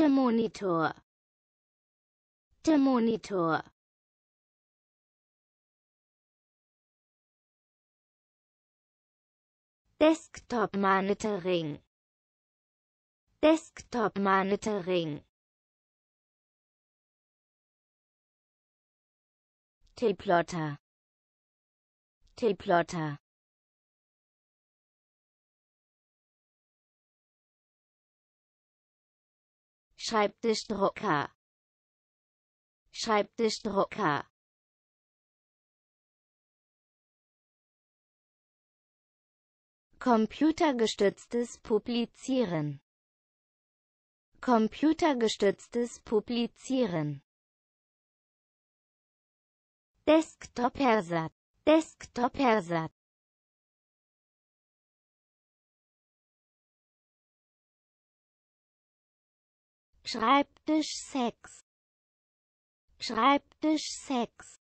Der Monitor. Der Monitor. Desktop Monitoring. Desktop Monitoring. T-Plotter. T-Plotter. Schreibtischdrucker Schreibtischdrucker Computergestütztes Publizieren Computergestütztes Publizieren Desktop-Ersatz Desktop-Ersatz Schreibtisch Schreibtischsex